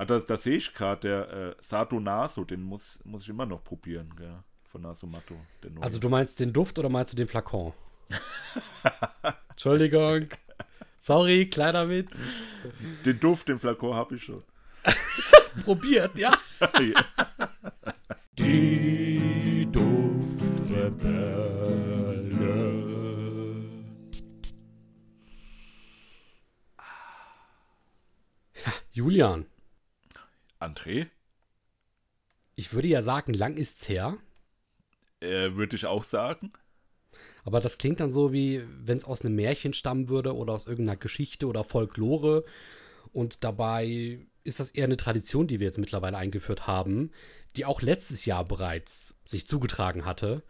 Ah, das, sehe ich gerade, der äh, Sato Naso, den muss, muss ich immer noch probieren, gell? von Nasumato. Also du meinst den Duft oder meinst du den Flakon? Entschuldigung. Sorry, kleiner Witz. Den Duft, den Flakon habe ich schon. Probiert, ja. Die Duftrebelle. Julian. André? Ich würde ja sagen, lang ist's her. Äh, würde ich auch sagen. Aber das klingt dann so, wie wenn es aus einem Märchen stammen würde oder aus irgendeiner Geschichte oder Folklore. Und dabei ist das eher eine Tradition, die wir jetzt mittlerweile eingeführt haben, die auch letztes Jahr bereits sich zugetragen hatte.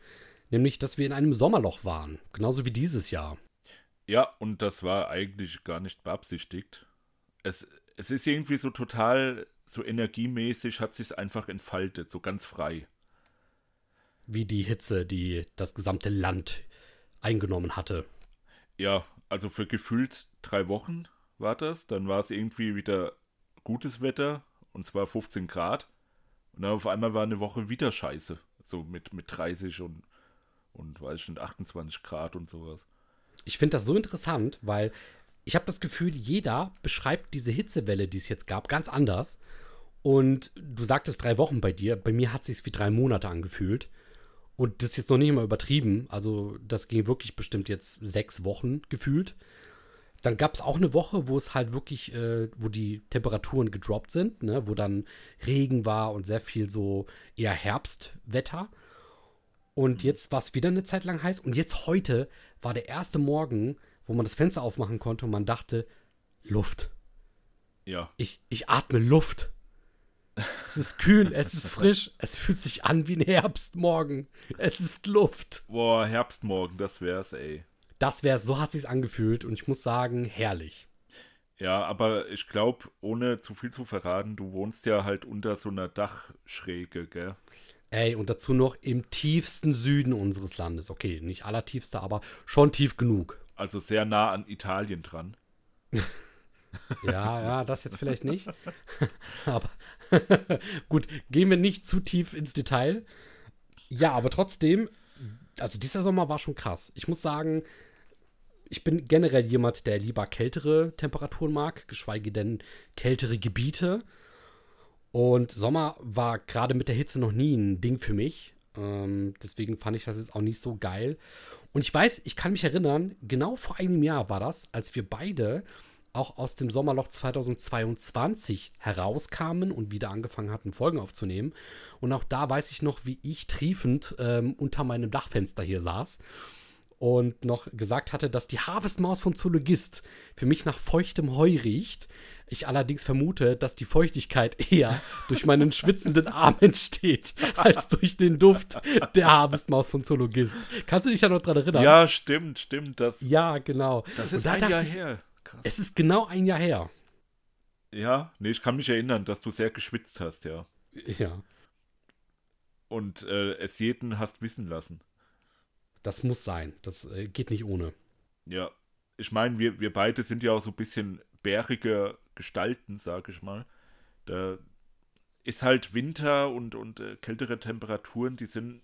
Nämlich, dass wir in einem Sommerloch waren. Genauso wie dieses Jahr. Ja, und das war eigentlich gar nicht beabsichtigt. Es, es ist irgendwie so total so energiemäßig hat sich einfach entfaltet, so ganz frei. Wie die Hitze, die das gesamte Land eingenommen hatte. Ja, also für gefühlt drei Wochen war das. Dann war es irgendwie wieder gutes Wetter, und zwar 15 Grad. Und dann auf einmal war eine Woche wieder scheiße. So mit, mit 30 und, und weiß ich nicht, 28 Grad und sowas. Ich finde das so interessant, weil ich habe das Gefühl, jeder beschreibt diese Hitzewelle, die es jetzt gab, ganz anders. Und du sagtest drei Wochen bei dir, bei mir hat es sich wie drei Monate angefühlt. Und das ist jetzt noch nicht mal übertrieben. Also das ging wirklich bestimmt jetzt sechs Wochen gefühlt. Dann gab es auch eine Woche, wo es halt wirklich, äh, wo die Temperaturen gedroppt sind, ne? wo dann Regen war und sehr viel so eher Herbstwetter. Und jetzt war es wieder eine Zeit lang heiß. Und jetzt heute war der erste Morgen, wo man das Fenster aufmachen konnte und man dachte, Luft. Ja. Ich, ich atme Luft. Es ist kühl, es ist frisch, es fühlt sich an wie ein Herbstmorgen. Es ist Luft. Boah, Herbstmorgen, das wär's, ey. Das wär's, so hat sich's angefühlt und ich muss sagen, herrlich. Ja, aber ich glaube, ohne zu viel zu verraten, du wohnst ja halt unter so einer Dachschräge, gell? Ey, und dazu noch im tiefsten Süden unseres Landes. Okay, nicht allertiefster, aber schon tief genug also sehr nah an Italien dran. ja, ja, das jetzt vielleicht nicht. aber gut, gehen wir nicht zu tief ins Detail. Ja, aber trotzdem, also dieser Sommer war schon krass. Ich muss sagen, ich bin generell jemand, der lieber kältere Temperaturen mag, geschweige denn kältere Gebiete. Und Sommer war gerade mit der Hitze noch nie ein Ding für mich. Ähm, deswegen fand ich das jetzt auch nicht so geil. Und ich weiß, ich kann mich erinnern, genau vor einem Jahr war das, als wir beide auch aus dem Sommerloch 2022 herauskamen und wieder angefangen hatten, Folgen aufzunehmen. Und auch da weiß ich noch, wie ich triefend ähm, unter meinem Dachfenster hier saß und noch gesagt hatte, dass die Harvestmaus vom Zoologist für mich nach feuchtem Heu riecht. Ich allerdings vermute, dass die Feuchtigkeit eher durch meinen schwitzenden Arm entsteht, als durch den Duft der Harvestmaus vom Zoologist. Kannst du dich ja noch dran erinnern? Ja, stimmt, stimmt. Das, ja, genau. Das ist da ein Jahr ich, her. Krass. Es ist genau ein Jahr her. Ja, nee, ich kann mich erinnern, dass du sehr geschwitzt hast, ja. Ja. Und äh, es jeden hast wissen lassen. Das muss sein. Das äh, geht nicht ohne. Ja. Ich meine, wir, wir beide sind ja auch so ein bisschen bärige Gestalten, sage ich mal. Da ist halt Winter und, und äh, kältere Temperaturen, die sind,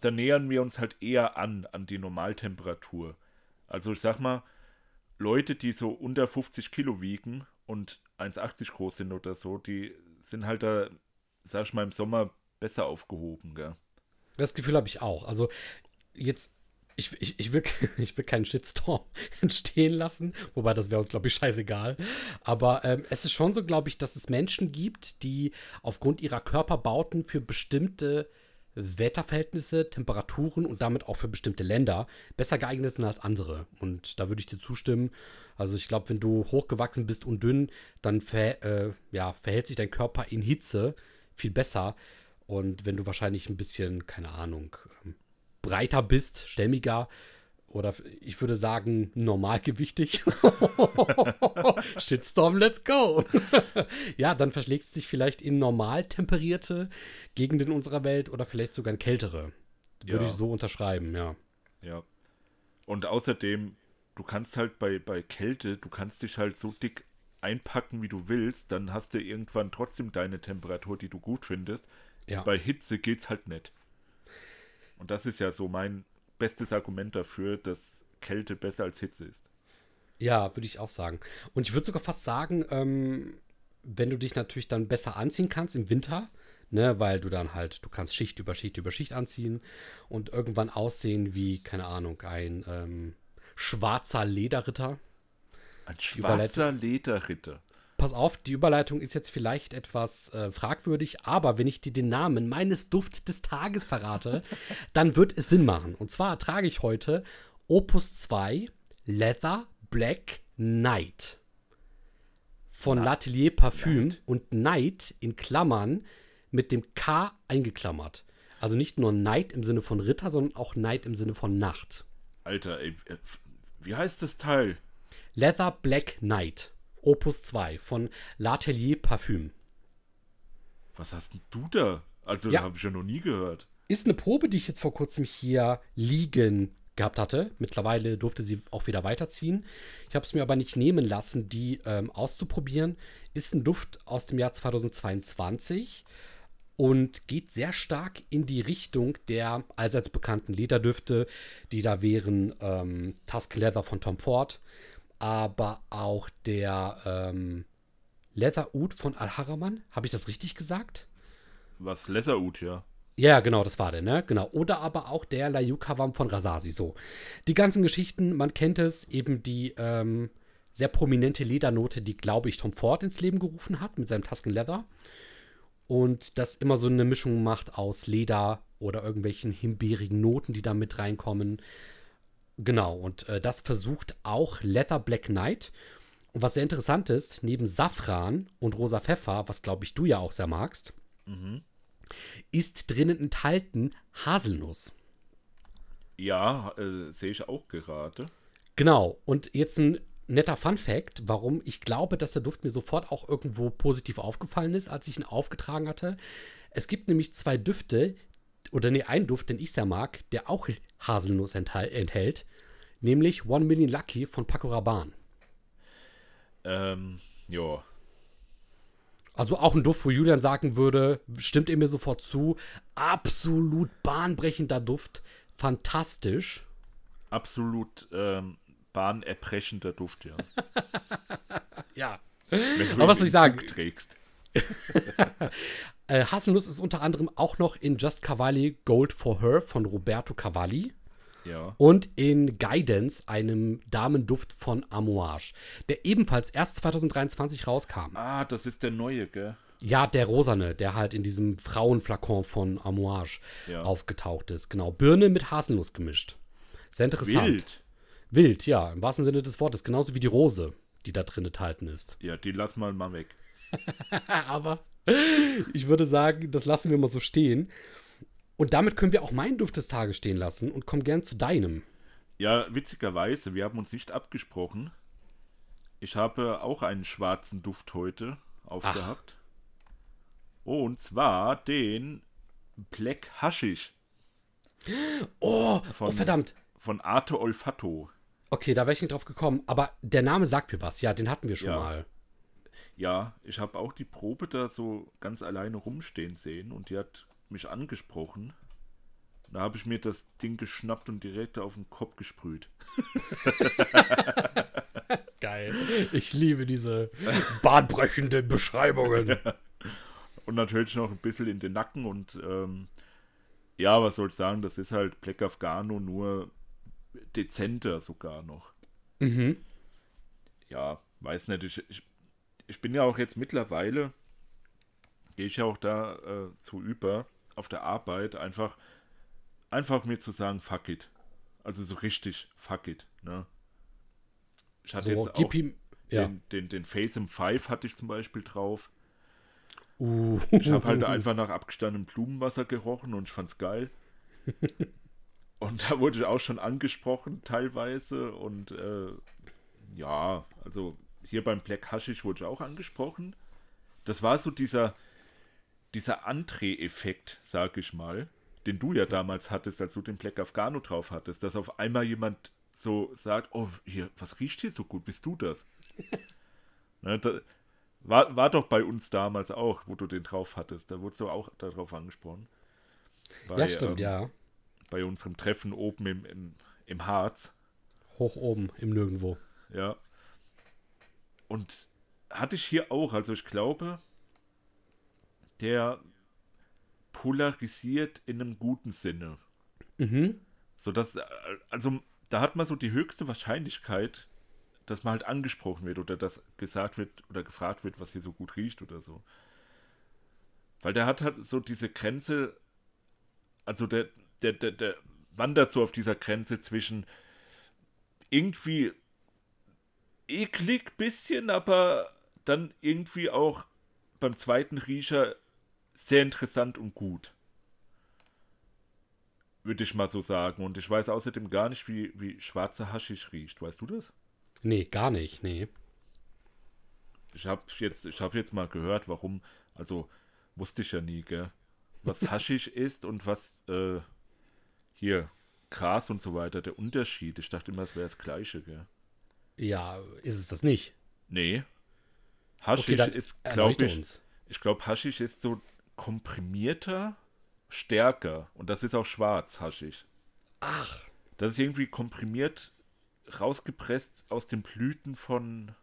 da nähern wir uns halt eher an, an die Normaltemperatur. Also ich sag mal, Leute, die so unter 50 Kilo wiegen und 1,80 groß sind oder so, die sind halt da, sag ich mal, im Sommer besser aufgehoben, gell? Das Gefühl habe ich auch. Also jetzt ich, ich, ich, will, ich will keinen Shitstorm entstehen lassen, wobei das wäre uns, glaube ich, scheißegal. Aber ähm, es ist schon so, glaube ich, dass es Menschen gibt, die aufgrund ihrer Körperbauten für bestimmte Wetterverhältnisse, Temperaturen und damit auch für bestimmte Länder besser geeignet sind als andere. Und da würde ich dir zustimmen. Also ich glaube, wenn du hochgewachsen bist und dünn, dann ver, äh, ja, verhält sich dein Körper in Hitze viel besser. Und wenn du wahrscheinlich ein bisschen, keine Ahnung, ähm, breiter bist, stämmiger oder ich würde sagen normalgewichtig. Shitstorm, let's go. ja, dann verschlägt es dich vielleicht in normal temperierte Gegenden unserer Welt oder vielleicht sogar in kältere. Würde ja. ich so unterschreiben, ja. Ja. Und außerdem, du kannst halt bei, bei Kälte, du kannst dich halt so dick einpacken, wie du willst, dann hast du irgendwann trotzdem deine Temperatur, die du gut findest. Ja. Bei Hitze geht's halt nicht. Und das ist ja so mein bestes Argument dafür, dass Kälte besser als Hitze ist. Ja, würde ich auch sagen. Und ich würde sogar fast sagen, ähm, wenn du dich natürlich dann besser anziehen kannst im Winter, ne, weil du dann halt, du kannst Schicht über Schicht über Schicht anziehen und irgendwann aussehen wie, keine Ahnung, ein ähm, schwarzer Lederritter. Ein schwarzer Lederritter pass auf, die Überleitung ist jetzt vielleicht etwas äh, fragwürdig, aber wenn ich dir den Namen meines Duft des Tages verrate, dann wird es Sinn machen. Und zwar trage ich heute Opus 2 Leather Black Night von Na L'Atelier Parfüm Night. und Night in Klammern mit dem K eingeklammert. Also nicht nur Night im Sinne von Ritter, sondern auch Night im Sinne von Nacht. Alter, ey, wie heißt das Teil? Leather Black Night. Opus 2 von L'Atelier Parfüm. Was hast denn du da? Also, ja. habe ich ja noch nie gehört. Ist eine Probe, die ich jetzt vor kurzem hier liegen gehabt hatte. Mittlerweile durfte sie auch wieder weiterziehen. Ich habe es mir aber nicht nehmen lassen, die ähm, auszuprobieren. Ist ein Duft aus dem Jahr 2022 und geht sehr stark in die Richtung der allseits bekannten Lederdüfte, die da wären ähm, Tusk Leather von Tom Ford, aber auch der ähm, Leatherwood von Al-Haraman. Habe ich das richtig gesagt? Was, Leather Leatherwood, ja. Ja, genau, das war der, ne? Genau. Oder aber auch der Layukawam von Rasasi. So. Die ganzen Geschichten, man kennt es, eben die ähm, sehr prominente Ledernote, die, glaube ich, Tom Ford ins Leben gerufen hat mit seinem Tusken Leather. Und das immer so eine Mischung macht aus Leder oder irgendwelchen himbeerigen Noten, die da mit reinkommen. Genau, und äh, das versucht auch Leather Black Knight. Und was sehr interessant ist, neben Safran und rosa Pfeffer, was glaube ich du ja auch sehr magst, mhm. ist drinnen enthalten Haselnuss. Ja, äh, sehe ich auch gerade. Genau, und jetzt ein netter Fun Fact, warum ich glaube, dass der Duft mir sofort auch irgendwo positiv aufgefallen ist, als ich ihn aufgetragen hatte. Es gibt nämlich zwei Düfte, oder nee, ein Duft, den ich sehr mag, der auch Haselnuss enthält, nämlich One Million Lucky von Paco Rabanne. Ähm, ja. Also auch ein Duft, wo Julian sagen würde, stimmt ihr mir sofort zu, absolut bahnbrechender Duft, fantastisch. Absolut ähm, bahnerbrechender Duft, ja. ja. Aber was soll ich sagen? Trägst. Äh, Haselnuss ist unter anderem auch noch in Just Cavalli Gold for Her von Roberto Cavalli. Ja. Und in Guidance, einem Damenduft von Amouage, der ebenfalls erst 2023 rauskam. Ah, das ist der neue, gell? Ja, der rosane, der halt in diesem Frauenflakon von Amouage ja. aufgetaucht ist. Genau, Birne mit Haselnuss gemischt. Sehr interessant. Wild. Wild, ja, im wahrsten Sinne des Wortes. Genauso wie die Rose, die da drin enthalten ist. Ja, die lass mal mal weg. Aber Ich würde sagen, das lassen wir mal so stehen. Und damit können wir auch meinen Duft des Tages stehen lassen und kommen gern zu deinem. Ja, witzigerweise, wir haben uns nicht abgesprochen. Ich habe auch einen schwarzen Duft heute aufgehabt. Ach. Und zwar den Black Haschisch. Oh, oh von, oh, verdammt. Von Arte Olfato. Okay, da wäre ich nicht drauf gekommen, aber der Name sagt mir was. Ja, den hatten wir schon ja. mal. Ja, ich habe auch die Probe da so ganz alleine rumstehen sehen und die hat mich angesprochen. Da habe ich mir das Ding geschnappt und direkt auf den Kopf gesprüht. Geil. Ich liebe diese bahnbrechenden Beschreibungen. und natürlich noch ein bisschen in den Nacken und ähm, ja, was soll ich sagen, das ist halt Black Afghano nur dezenter sogar noch. Mhm. Ja, weiß nicht, ich, ich ich bin ja auch jetzt mittlerweile, gehe ich ja auch da äh, zu über, auf der Arbeit, einfach, einfach mir zu sagen, fuck it. Also so richtig, fuck it. Ne? Ich hatte so, jetzt auch ihm, ja. den, den, den Face im Five hatte ich zum Beispiel drauf. Uh. Ich habe halt einfach nach abgestandenem Blumenwasser gerochen und ich fand's geil. und da wurde ich auch schon angesprochen teilweise und äh, ja, also hier beim Black Hashish wurde auch angesprochen. Das war so dieser, dieser André-Effekt, sag ich mal, den du ja damals hattest, als du den Black Afghano drauf hattest, dass auf einmal jemand so sagt, oh, hier, was riecht hier so gut? Bist du das? ne, da, war, war doch bei uns damals auch, wo du den drauf hattest. Da wurdest du auch darauf angesprochen. Bei, ja, stimmt, ähm, ja. Bei unserem Treffen oben im, im, im Harz. Hoch oben, im Nirgendwo. Ja, und hatte ich hier auch. Also ich glaube, der polarisiert in einem guten Sinne. Mhm. So dass, also da hat man so die höchste Wahrscheinlichkeit, dass man halt angesprochen wird oder dass gesagt wird oder gefragt wird, was hier so gut riecht oder so. Weil der hat halt so diese Grenze, also der, der, der, der wandert so auf dieser Grenze zwischen irgendwie eklig eh bisschen, aber dann irgendwie auch beim zweiten Riecher sehr interessant und gut. Würde ich mal so sagen. Und ich weiß außerdem gar nicht, wie, wie schwarzer Haschisch riecht. Weißt du das? Nee, gar nicht, nee. Ich habe jetzt, hab jetzt mal gehört, warum, also wusste ich ja nie, gell? Was Haschisch ist und was äh, hier Gras und so weiter, der Unterschied. Ich dachte immer, es wäre das Gleiche, gell? Ja, ist es das nicht? Nee. Haschisch okay, ist, glaube ich, uns. ich glaube, Haschisch ist so komprimierter, stärker. Und das ist auch schwarz, Haschisch. Ach. Das ist irgendwie komprimiert, rausgepresst aus den Blüten von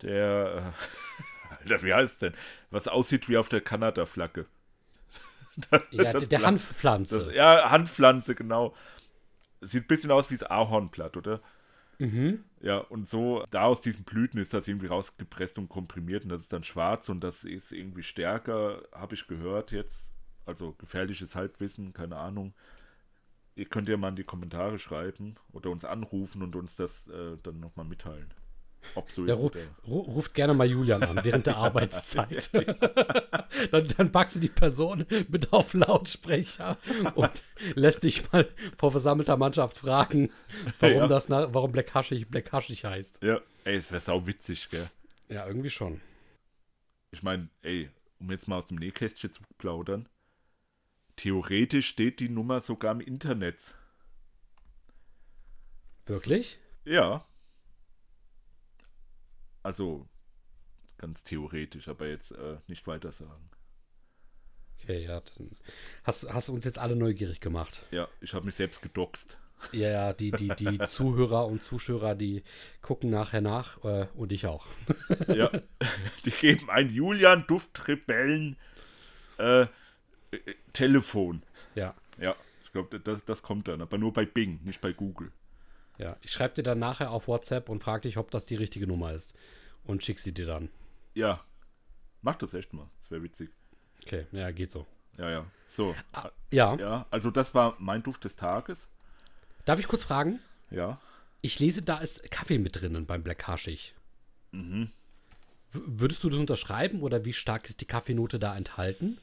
der. Äh, Alter, wie heißt denn? Was aussieht wie auf der Kanada-Flagge. Das, ja, das der Blatt, Hanfpflanze. Das, ja, Hanfpflanze, genau. Sieht ein bisschen aus wie das Ahornblatt, oder? Mhm. Ja, und so, da aus diesen Blüten ist das irgendwie rausgepresst und komprimiert und das ist dann schwarz und das ist irgendwie stärker, habe ich gehört jetzt. Also gefährliches Halbwissen, keine Ahnung. Ihr könnt ja mal in die Kommentare schreiben oder uns anrufen und uns das äh, dann nochmal mitteilen. Obsolete. Ja, ru ru ruft gerne mal Julian an während der Arbeitszeit. dann, dann, packst du die Person mit auf Lautsprecher und lässt dich mal vor versammelter Mannschaft fragen, warum ja. das warum Black Hashig Black Hashig heißt. Ja, ey, es wäre sau witzig, gell? Ja, irgendwie schon. Ich meine, ey, um jetzt mal aus dem Nähkästchen zu plaudern, theoretisch steht die Nummer sogar im Internet. Wirklich? Ja. Also ganz theoretisch, aber jetzt äh, nicht weiter sagen. Okay, ja. Dann hast, hast du uns jetzt alle neugierig gemacht. Ja, ich habe mich selbst gedoxt. Ja, ja, die, die, die Zuhörer und Zuschauer, die gucken nachher nach äh, und ich auch. ja, die geben ein Julian Duft Rebellen äh, äh, Telefon. Ja. Ja, ich glaube, das, das kommt dann, aber nur bei Bing, nicht bei Google. Ja, ich schreibe dir dann nachher auf WhatsApp und frage dich, ob das die richtige Nummer ist. Und schick sie dir dann. Ja. Mach das echt mal. Das wäre witzig. Okay, ja, geht so. Ja, ja. So. Ah, ja. Ja, also das war mein Duft des Tages. Darf ich kurz fragen? Ja. Ich lese, da ist Kaffee mit drinnen beim Black Haschig. Mhm. würdest du das unterschreiben oder wie stark ist die Kaffeenote da enthalten?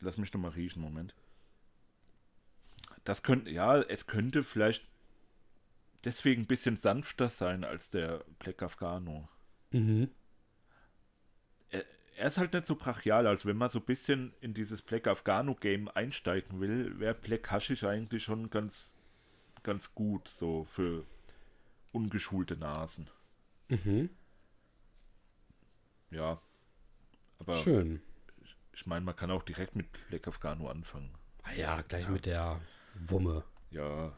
Lass mich doch mal riechen, Moment. Das könnte, ja, es könnte vielleicht deswegen ein bisschen sanfter sein als der Black Afghano. Mhm. Er, er, ist halt nicht so brachial, also wenn man so ein bisschen in dieses Black Afghano-Game einsteigen will, wäre Black Hashish eigentlich schon ganz, ganz gut, so für ungeschulte Nasen. Mhm. Ja. Aber Schön. Ich, ich meine, man kann auch direkt mit Black Afghano anfangen. Ah ja, gleich ja. mit der Wumme. Ja,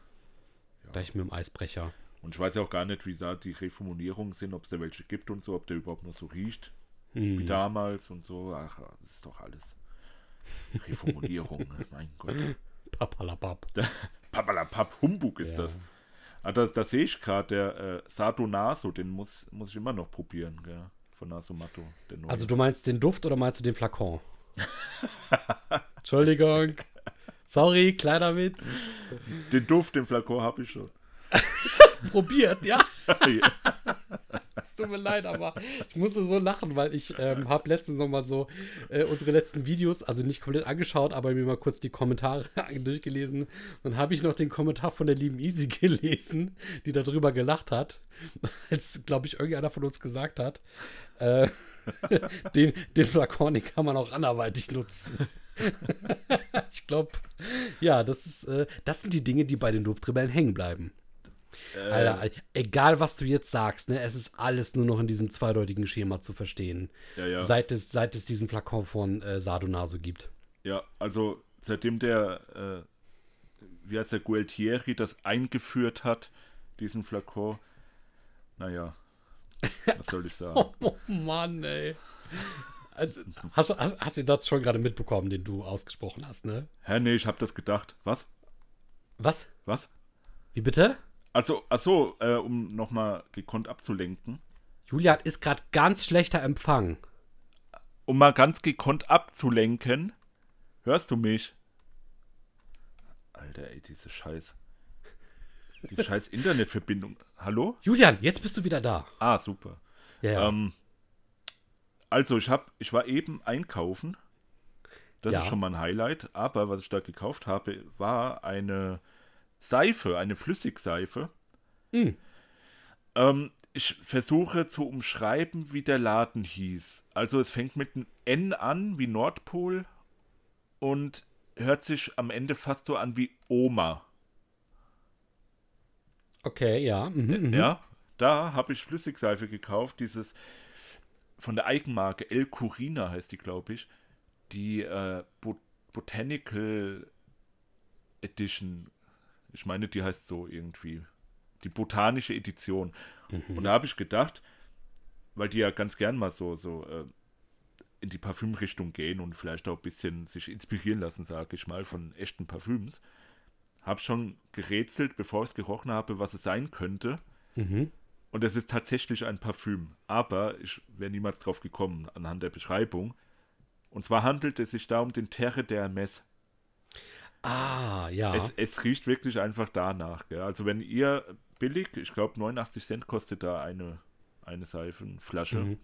ja. Gleich mit dem Eisbrecher. Und ich weiß ja auch gar nicht, wie da die Reformulierungen sind, ob es da welche gibt und so, ob der überhaupt noch so riecht. Hm. Wie damals und so. Ach, das ist doch alles. Reformulierung, ne? mein Gott. Papalapap. Papalapap, Humbug ist ja. das. Ah, das, das sehe ich gerade, der äh, Sato Naso, den muss, muss ich immer noch probieren, gell? von Matto. Also du meinst den Duft oder meinst du den Flakon? Entschuldigung. Sorry, kleiner Witz. Den Duft den Flakon habe ich schon. Probiert, ja. Es tut mir leid, aber ich musste so lachen, weil ich ähm, habe letztens nochmal so äh, unsere letzten Videos, also nicht komplett angeschaut, aber mir mal kurz die Kommentare durchgelesen. Dann habe ich noch den Kommentar von der lieben Easy gelesen, die darüber gelacht hat, als, glaube ich, irgendeiner von uns gesagt hat, äh, den, den Flakon, den kann man auch anderweitig nutzen. ich glaube, ja, das ist, äh, das sind die Dinge, die bei den Luftrebellen hängen bleiben. Äh. Alter, egal was du jetzt sagst, ne, es ist alles nur noch in diesem zweideutigen Schema zu verstehen. Ja, ja. Seit es, seit es diesen Flakon von äh, Sadonaso gibt. Ja, also seitdem der, äh, wie heißt der Gualtieri das eingeführt hat, diesen Flakon, naja, was soll ich sagen? oh, oh Mann, ey. Also, hast, hast, hast du den Satz schon gerade mitbekommen, den du ausgesprochen hast, ne? Hä, nee, ich hab das gedacht. Was? Was? Was? Wie bitte? Also, achso, äh, um nochmal gekonnt abzulenken. Julian ist gerade ganz schlechter Empfang. Um mal ganz gekonnt abzulenken. Hörst du mich? Alter, ey, diese Scheiß. Diese scheiß Internetverbindung. Hallo? Julian, jetzt bist du wieder da. Ah, super. Ja, ja. Ähm, also, ich, hab, ich war eben einkaufen. Das ja. ist schon mal ein Highlight. Aber was ich da gekauft habe, war eine Seife, eine Flüssigseife. Mm. Ähm, ich versuche zu umschreiben, wie der Laden hieß. Also es fängt mit einem N an, wie Nordpol, und hört sich am Ende fast so an wie Oma. Okay, ja. Mhm, mhm. ja, da habe ich Flüssigseife gekauft, dieses von der Eigenmarke El Curina heißt die, glaube ich, die äh, Bot Botanical Edition. Ich meine, die heißt so irgendwie. Die botanische Edition. Mhm. Und da habe ich gedacht, weil die ja ganz gern mal so, so äh, in die Parfümrichtung gehen und vielleicht auch ein bisschen sich inspirieren lassen, sage ich mal, von echten Parfüms. Habe schon gerätselt, bevor ich es gerochen habe, was es sein könnte. Mhm. Und es ist tatsächlich ein Parfüm. Aber ich wäre niemals drauf gekommen anhand der Beschreibung. Und zwar handelt es sich da um den Terre der Hermes. Ah, ja. Es, es riecht wirklich einfach danach. Gell? Also, wenn ihr billig, ich glaube 89 Cent kostet da eine, eine Seifenflasche, mhm.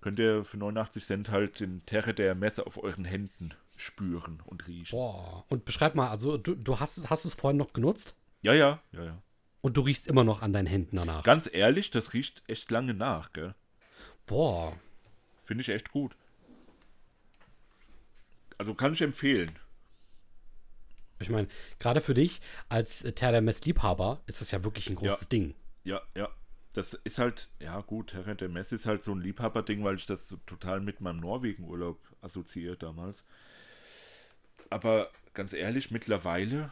könnt ihr für 89 Cent halt den Terre der Messe auf euren Händen spüren und riechen. Boah, und beschreib mal, also du, du hast, hast es vorhin noch genutzt? Ja, ja, ja, ja. Und du riechst immer noch an deinen Händen danach. Ganz ehrlich, das riecht echt lange nach, gell? Boah. Finde ich echt gut. Also kann ich empfehlen. Ich meine, gerade für dich als äh, Terremes-Liebhaber ist das ja wirklich ein großes ja, Ding. Ja, ja. Das ist halt, ja gut, Terremes ist halt so ein Liebhaber-Ding, weil ich das so total mit meinem Norwegen-Urlaub assoziiere damals. Aber ganz ehrlich, mittlerweile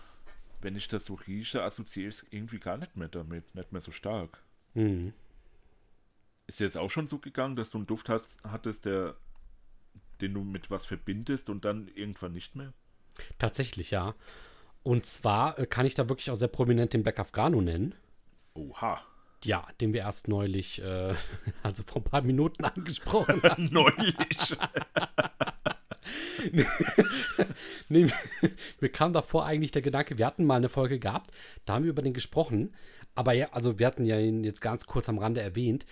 wenn ich das so rieche, assoziiere ich es irgendwie gar nicht mehr damit, nicht mehr so stark. Mhm. Ist dir jetzt auch schon so gegangen, dass du einen Duft hast, hattest, der, den du mit was verbindest und dann irgendwann nicht mehr? Tatsächlich, ja. Und zwar äh, kann ich da wirklich auch sehr prominent den Black Afghano nennen. Oha. Ja, den wir erst neulich, äh, also vor ein paar Minuten angesprochen haben. neulich. nee, mir kam davor eigentlich der Gedanke, wir hatten mal eine Folge gehabt, da haben wir über den gesprochen, aber ja, also wir hatten ja ihn jetzt ganz kurz am Rande erwähnt.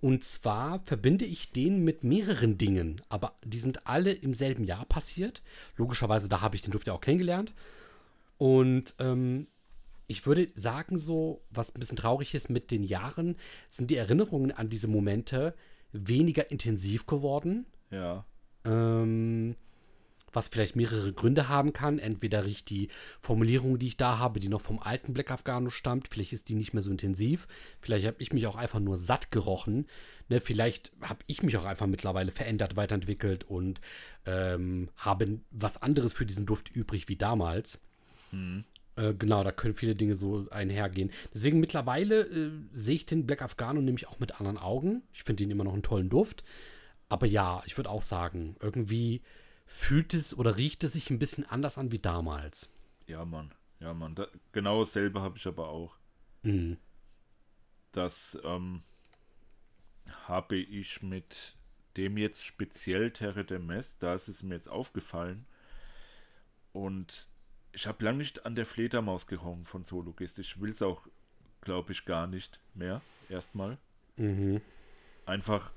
Und zwar verbinde ich den mit mehreren Dingen, aber die sind alle im selben Jahr passiert. Logischerweise, da habe ich den Duft ja auch kennengelernt. Und ähm, ich würde sagen, so, was ein bisschen traurig ist mit den Jahren, sind die Erinnerungen an diese Momente weniger intensiv geworden. Ja. Ähm, was vielleicht mehrere Gründe haben kann. Entweder riecht die Formulierung, die ich da habe, die noch vom alten Black Afghano stammt, vielleicht ist die nicht mehr so intensiv, vielleicht habe ich mich auch einfach nur satt gerochen, ne? vielleicht habe ich mich auch einfach mittlerweile verändert, weiterentwickelt und ähm, habe was anderes für diesen Duft übrig wie damals. Mhm. Äh, genau, da können viele Dinge so einhergehen. Deswegen mittlerweile äh, sehe ich den Black Afghano nämlich auch mit anderen Augen. Ich finde ihn immer noch einen tollen Duft. Aber ja, ich würde auch sagen, irgendwie fühlt es oder riecht es sich ein bisschen anders an wie damals. Ja, Mann. Ja, Mann. Da, genau dasselbe habe ich aber auch. Mhm. Das ähm, habe ich mit dem jetzt speziell Terre de Mess, da ist es mir jetzt aufgefallen. Und ich habe lange nicht an der Fledermaus gehauen von Sologist. Ich will es auch, glaube ich, gar nicht mehr. Erstmal. Mhm. Einfach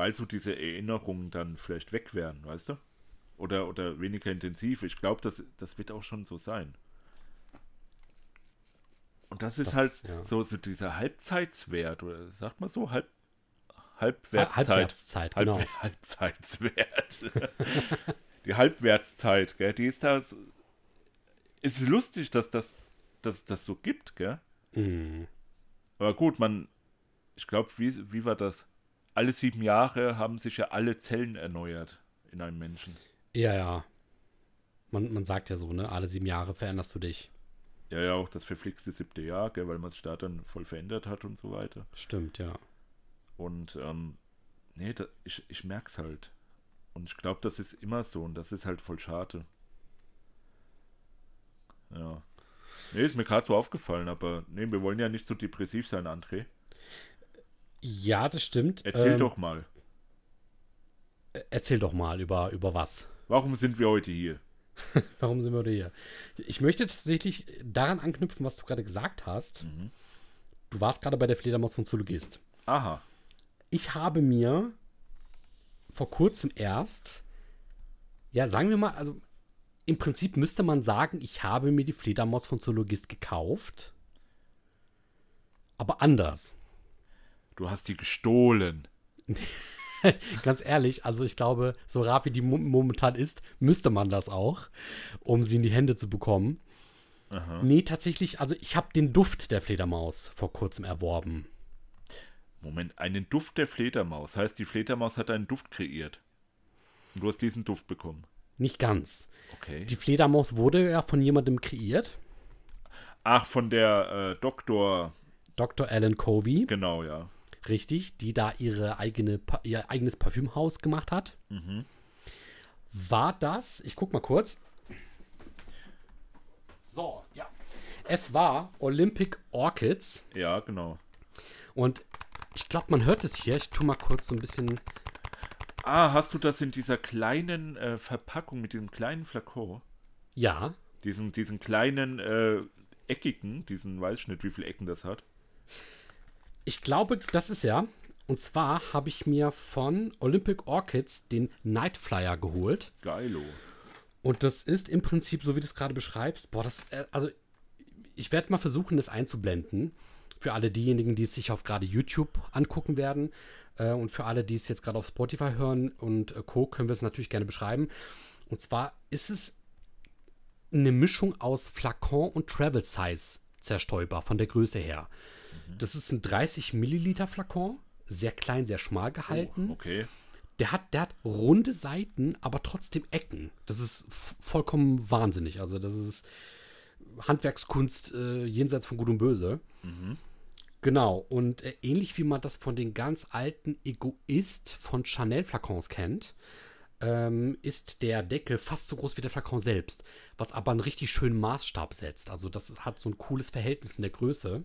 weil so diese Erinnerungen dann vielleicht weg wären, weißt du? Oder, oder weniger intensiv. Ich glaube, das, das wird auch schon so sein. Und das ist das, halt ja. so, so dieser Halbzeitswert, oder sagt man so, Halb, Halbwertszeit. Halbwertszeit, genau. Halb, genau. Halbzeitswert. die Halbwertszeit, gell, die ist da so, ist lustig, dass das, dass das so gibt, gell? Mm. Aber gut, man, ich glaube, wie, wie war das? alle sieben Jahre haben sich ja alle Zellen erneuert in einem Menschen. Ja, ja. Man, man sagt ja so, ne? Alle sieben Jahre veränderst du dich. Ja, ja, auch das verflixte siebte Jahr, gell, weil man sich da dann voll verändert hat und so weiter. Stimmt, ja. Und ähm, nee, da, ich, ich merk's halt. Und ich glaube, das ist immer so und das ist halt voll schade. Ja. Nee, ist mir gerade so aufgefallen, aber nee, wir wollen ja nicht so depressiv sein, André. Ja, das stimmt. Erzähl ähm, doch mal. Erzähl doch mal über, über was. Warum sind wir heute hier? Warum sind wir heute hier? Ich möchte tatsächlich daran anknüpfen, was du gerade gesagt hast. Mhm. Du warst gerade bei der Fledermaus von Zoologist. Aha. Ich habe mir vor kurzem erst, ja, sagen wir mal, also im Prinzip müsste man sagen, ich habe mir die Fledermaus von Zoologist gekauft. Aber anders du hast die gestohlen. Ganz ehrlich, also ich glaube, so rar wie die momentan ist, müsste man das auch, um sie in die Hände zu bekommen. Aha. Nee, tatsächlich, also ich habe den Duft der Fledermaus vor kurzem erworben. Moment, einen Duft der Fledermaus. Heißt, die Fledermaus hat einen Duft kreiert. Und du hast diesen Duft bekommen. Nicht ganz. Okay. Die Fledermaus wurde ja von jemandem kreiert. Ach, von der äh, Doktor. Dr. Alan Covey. Genau, ja. Richtig, die da ihre eigene, ihr eigenes Parfümhaus gemacht hat. Mhm. War das, ich guck mal kurz. So, ja. Es war Olympic Orchids. Ja, genau. Und ich glaube, man hört es hier. Ich tue mal kurz so ein bisschen. Ah, hast du das in dieser kleinen äh, Verpackung mit diesem kleinen Flakon? Ja. Diesen, diesen kleinen äh, eckigen, diesen Weißschnitt, wie viele Ecken das hat ich glaube, das ist ja. Und zwar habe ich mir von Olympic Orchids den Nightflyer geholt. Geilo. Und das ist im Prinzip, so wie du es gerade beschreibst, boah, das, äh, also ich werde mal versuchen, das einzublenden. Für alle diejenigen, die es sich auf gerade YouTube angucken werden äh, und für alle, die es jetzt gerade auf Spotify hören und äh, Co., können wir es natürlich gerne beschreiben. Und zwar ist es eine Mischung aus Flakon und Travel Size zerstäuber von der Größe her. Mhm. Das ist ein 30 Milliliter Flakon, sehr klein, sehr schmal gehalten. Oh, okay. Der hat, der hat runde Seiten, aber trotzdem Ecken. Das ist vollkommen wahnsinnig. Also das ist Handwerkskunst äh, jenseits von Gut und Böse. Mhm. Genau, und äh, ähnlich wie man das von den ganz alten Egoist von Chanel-Flakons kennt, ähm, ist der Deckel fast so groß wie der Flakon selbst, was aber einen richtig schönen Maßstab setzt. Also das hat so ein cooles Verhältnis in der Größe.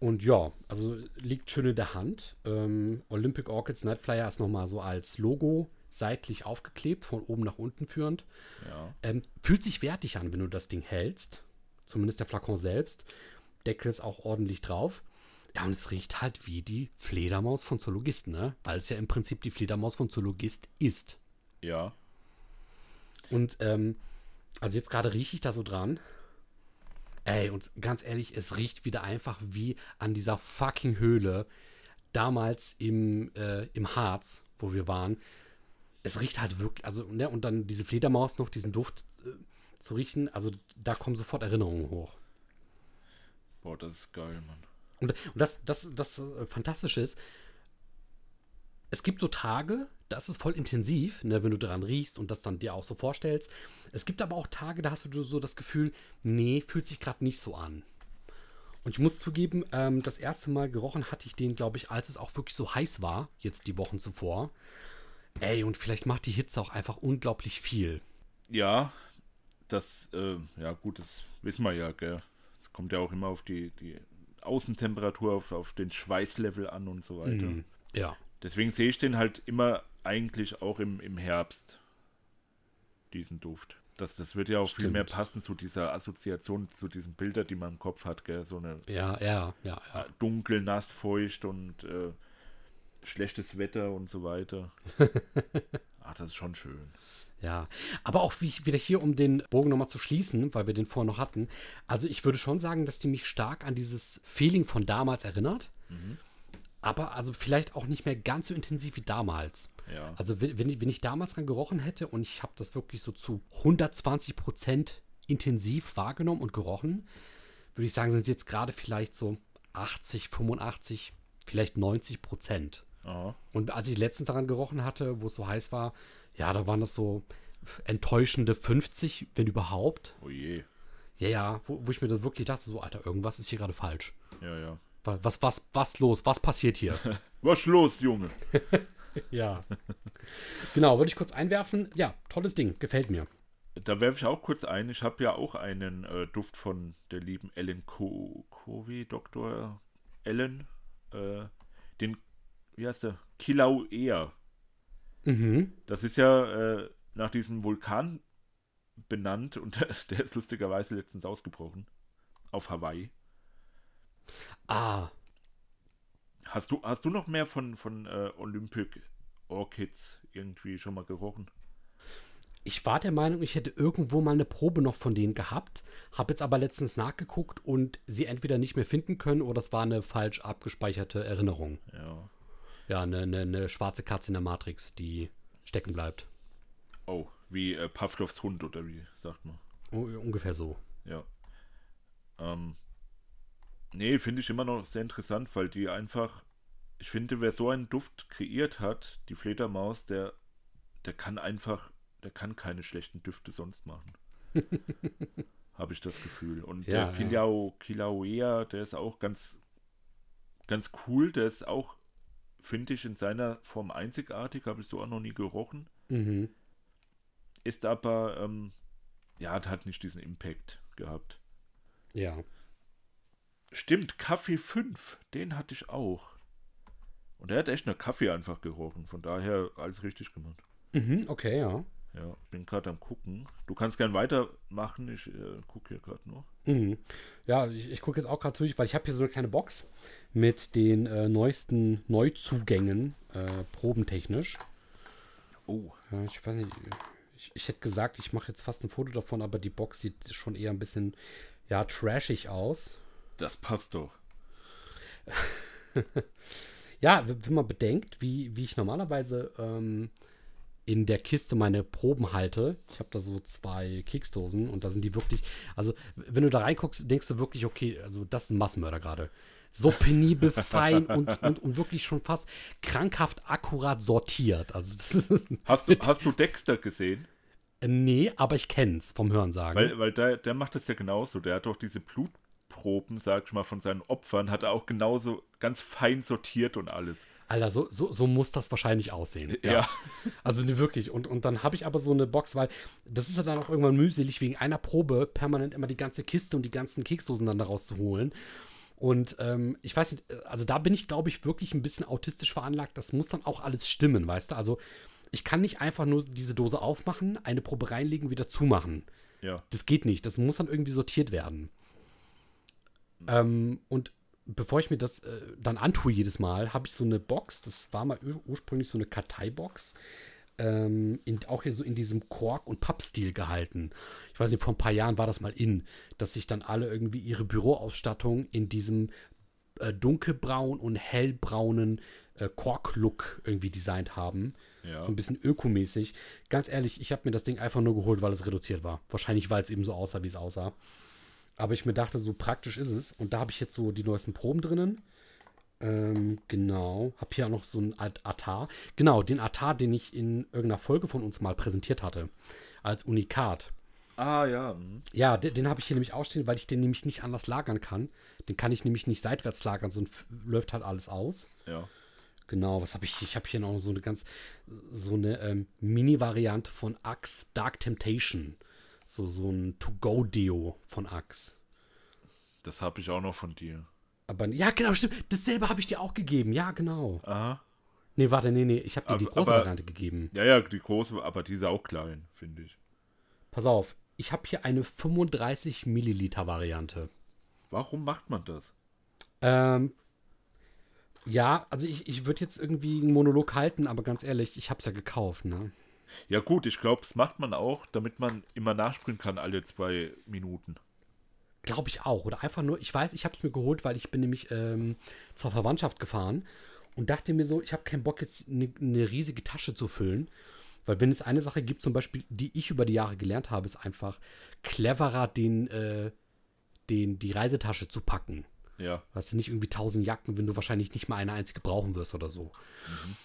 Und ja, also liegt schön in der Hand. Ähm, Olympic Orchids Nightflyer ist nochmal so als Logo seitlich aufgeklebt, von oben nach unten führend. Ja. Ähm, fühlt sich wertig an, wenn du das Ding hältst. Zumindest der Flakon selbst. Deckel ist auch ordentlich drauf. Ja, und es riecht halt wie die Fledermaus von Zoologisten, ne? Weil es ja im Prinzip die Fledermaus von Zoologist ist. Ja. Und, ähm, also jetzt gerade rieche ich da so dran. Ey, und ganz ehrlich, es riecht wieder einfach wie an dieser fucking Höhle damals im, äh, im Harz, wo wir waren. Es riecht halt wirklich, also, ne, und dann diese Fledermaus noch, diesen Duft äh, zu riechen, also da kommen sofort Erinnerungen hoch. Boah, das ist geil, Mann. Und, und das, das, das, das äh, Fantastische ist, es gibt so Tage, da ist es voll intensiv, ne, wenn du daran riechst und das dann dir auch so vorstellst. Es gibt aber auch Tage, da hast du so das Gefühl, nee, fühlt sich gerade nicht so an. Und ich muss zugeben, ähm, das erste Mal gerochen hatte ich den, glaube ich, als es auch wirklich so heiß war, jetzt die Wochen zuvor. Ey, und vielleicht macht die Hitze auch einfach unglaublich viel. Ja, das, äh, ja gut, das wissen wir ja, gell. Es kommt ja auch immer auf die, die Außentemperatur, auf, auf den Schweißlevel an und so weiter. Mm, ja. Deswegen sehe ich den halt immer eigentlich auch im, im Herbst, diesen Duft. Das, das wird ja auch Stimmt. viel mehr passen zu dieser Assoziation, zu diesen Bildern, die man im Kopf hat, gell? So eine ja, ja, ja, ja. dunkel, nass, feucht und äh, schlechtes Wetter und so weiter. Ach, das ist schon schön. Ja, aber auch wie, wieder hier, um den Bogen nochmal zu schließen, weil wir den vorher noch hatten. Also ich würde schon sagen, dass die mich stark an dieses Feeling von damals erinnert. Mhm aber also vielleicht auch nicht mehr ganz so intensiv wie damals. Ja. Also wenn, ich, wenn ich damals dran gerochen hätte und ich habe das wirklich so zu 120 Prozent intensiv wahrgenommen und gerochen, würde ich sagen, sind es jetzt gerade vielleicht so 80, 85, vielleicht 90 Prozent. Aha. Und als ich letztens daran gerochen hatte, wo es so heiß war, ja, da waren das so enttäuschende 50, wenn überhaupt. Oh je. Ja, ja, wo, wo ich mir das wirklich dachte, so, Alter, irgendwas ist hier gerade falsch. Ja, ja. Was, was, was los? Was passiert hier? was los, Junge? ja. genau, würde ich kurz einwerfen. Ja, tolles Ding, gefällt mir. Da werfe ich auch kurz ein. Ich habe ja auch einen äh, Duft von der lieben Ellen Co Covey, Dr. Ellen. Äh, den, wie heißt der? Kilauea. Mhm. Das ist ja äh, nach diesem Vulkan benannt und der ist lustigerweise letztens ausgebrochen. Auf Hawaii. Ah. Hast du, hast du noch mehr von, von äh, Olympic Orchids irgendwie schon mal gerochen? Ich war der Meinung, ich hätte irgendwo mal eine Probe noch von denen gehabt, habe jetzt aber letztens nachgeguckt und sie entweder nicht mehr finden können oder es war eine falsch abgespeicherte Erinnerung. Ja. Ja, eine, eine, eine schwarze Katze in der Matrix, die stecken bleibt. Oh, wie äh, Pavlovs Hund oder wie sagt man? Oh, ungefähr so. Ja. Ähm, Nee, finde ich immer noch sehr interessant, weil die einfach, ich finde, wer so einen Duft kreiert hat, die Fledermaus, der, der kann einfach, der kann keine schlechten Düfte sonst machen. Habe ich das Gefühl. Und äh, ja, der Kilao, ja. Kilauea, der ist auch ganz, ganz cool. Der ist auch, finde ich, in seiner Form einzigartig. Habe ich so auch noch nie gerochen. Mhm. Ist aber, ähm, ja, hat halt nicht diesen Impact gehabt. Ja. Stimmt, Kaffee 5, den hatte ich auch. Und der hat echt nur Kaffee einfach gerochen. Von daher alles richtig gemacht. Mhm, okay, ja. Ja, ich bin gerade am Gucken. Du kannst gern weitermachen. Ich äh, gucke hier gerade noch. Mhm. Ja, ich, ich gucke jetzt auch gerade durch, weil ich habe hier so eine kleine Box mit den äh, neuesten Neuzugängen, äh, probentechnisch. Oh. Ja, ich weiß nicht. Ich, ich hätte gesagt, ich mache jetzt fast ein Foto davon, aber die Box sieht schon eher ein bisschen, ja, trashig aus. Das passt doch. ja, wenn man bedenkt, wie, wie ich normalerweise ähm, in der Kiste meine Proben halte. Ich habe da so zwei Keksdosen und da sind die wirklich. Also, wenn du da reinguckst, denkst du wirklich, okay, also das ist ein Massenmörder gerade. So penibel, fein und, und, und wirklich schon fast krankhaft akkurat sortiert. Also, hast, du, hast du Dexter gesehen? Äh, nee, aber ich kenn's vom Hörensagen. Weil, weil der, der macht das ja genauso. Der hat doch diese Blut, Blutproben, sag ich mal, von seinen Opfern, hat er auch genauso ganz fein sortiert und alles. Alter, so, so, so muss das wahrscheinlich aussehen. Ja. ja. Also ne, wirklich. Und, und dann habe ich aber so eine Box, weil das ist ja dann auch irgendwann mühselig, wegen einer Probe permanent immer die ganze Kiste und die ganzen Keksdosen dann daraus zu holen. Und ähm, ich weiß nicht, äh, also da bin ich, glaube ich, wirklich ein bisschen autistisch veranlagt. Das muss dann auch alles stimmen, weißt du? Also ich kann nicht einfach nur diese Dose aufmachen, eine Probe reinlegen, wieder zumachen. Ja. Das geht nicht. Das muss dann irgendwie sortiert werden. Mhm. Ähm, und bevor ich mir das äh, dann antue jedes Mal, habe ich so eine Box, das war mal ur ursprünglich so eine Karteibox, ähm, in, auch hier so in diesem Kork- und Pappstil gehalten. Ich weiß nicht, vor ein paar Jahren war das mal in, dass sich dann alle irgendwie ihre Büroausstattung in diesem äh, dunkelbraun und hellbraunen äh, Kork-Look irgendwie designt haben. Ja. So ein bisschen ökomäßig. Ganz ehrlich, ich habe mir das Ding einfach nur geholt, weil es reduziert war. Wahrscheinlich, weil es eben so aussah, wie es aussah. Aber ich mir dachte, so praktisch ist es. Und da habe ich jetzt so die neuesten Proben drinnen. Ähm, genau. Habe hier auch noch so einen Atar. Genau, den Atar, den ich in irgendeiner Folge von uns mal präsentiert hatte. Als Unikat. Ah, ja. Mhm. Ja, den, den habe ich hier nämlich ausstehen, weil ich den nämlich nicht anders lagern kann. Den kann ich nämlich nicht seitwärts lagern, sonst läuft halt alles aus. Ja. Genau, was habe ich? Ich habe hier noch so eine ganz, so eine ähm, Mini-Variante von Axe Dark Temptation so, so ein To-Go-Deo von Axe. Das habe ich auch noch von dir. Aber ja, genau, stimmt. Dasselbe habe ich dir auch gegeben. Ja, genau. Aha. Nee, warte, nee, nee. Ich habe dir aber, die große aber, Variante gegeben. Ja, ja, die große, aber die ist auch klein, finde ich. Pass auf, ich habe hier eine 35 Milliliter Variante. Warum macht man das? Ähm, ja, also ich, ich würde jetzt irgendwie einen Monolog halten, aber ganz ehrlich, ich habe es ja gekauft, ne? Ja, gut, ich glaube, das macht man auch, damit man immer nachspringen kann, alle zwei Minuten. Glaube ich auch. Oder einfach nur, ich weiß, ich habe es mir geholt, weil ich bin nämlich ähm, zur Verwandtschaft gefahren und dachte mir so, ich habe keinen Bock, jetzt eine ne riesige Tasche zu füllen. Weil wenn es eine Sache gibt, zum Beispiel, die ich über die Jahre gelernt habe, ist einfach cleverer, den, äh, den, die Reisetasche zu packen. Ja. Weißt du, nicht irgendwie tausend Jacken, wenn du wahrscheinlich nicht mal eine einzige brauchen wirst oder so. Mhm.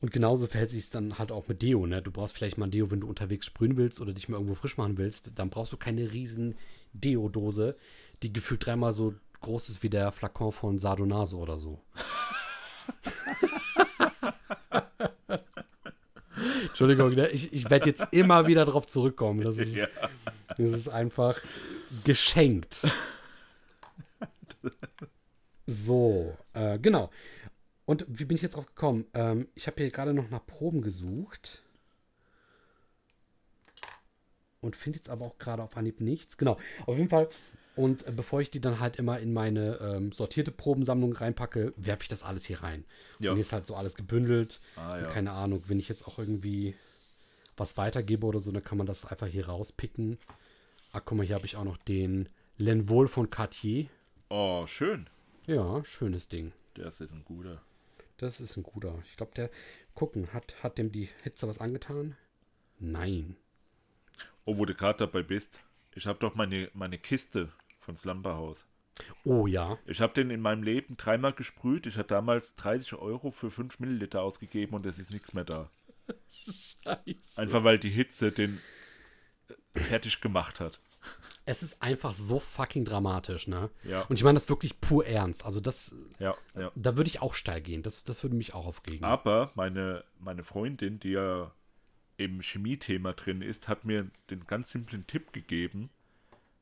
Und genauso verhält sich es dann halt auch mit Deo. Ne? Du brauchst vielleicht mal ein Deo, wenn du unterwegs sprühen willst oder dich mal irgendwo frisch machen willst. Dann brauchst du keine riesen Deo-Dose, die gefühlt dreimal so groß ist wie der Flakon von Sardonase oder so. Entschuldigung, ne? ich, ich werde jetzt immer wieder drauf zurückkommen. Das ist, ja. das ist einfach geschenkt. So, äh, genau. Und wie bin ich jetzt drauf gekommen? Ähm, ich habe hier gerade noch nach Proben gesucht. Und finde jetzt aber auch gerade auf Anhieb nichts. Genau, auf jeden Fall. Und äh, bevor ich die dann halt immer in meine ähm, sortierte Probensammlung reinpacke, werfe ich das alles hier rein. Ja. Und hier ist halt so alles gebündelt. Ah, ja. Keine Ahnung, wenn ich jetzt auch irgendwie was weitergebe oder so, dann kann man das einfach hier rauspicken. Ach, guck mal, hier habe ich auch noch den Lenvol von Cartier. Oh, schön. Ja, schönes Ding. Der ist jetzt ein guter. Das ist ein guter. Ich glaube, der, gucken, hat, hat dem die Hitze was angetan? Nein. Oh, wo du gerade dabei bist. Ich habe doch meine, meine Kiste von Slumberhaus. Oh ja. Ich habe den in meinem Leben dreimal gesprüht. Ich habe damals 30 Euro für 5 Milliliter ausgegeben und es ist nichts mehr da. Scheiße. Einfach weil die Hitze den äh, fertig gemacht hat. Es ist einfach so fucking dramatisch, ne? Ja. Und ich meine das wirklich pur ernst. Also das, ja, äh, ja. da würde ich auch steil gehen. Das, das würde mich auch aufgehen. Aber meine, meine Freundin, die ja im Chemie-Thema drin ist, hat mir den ganz simplen Tipp gegeben,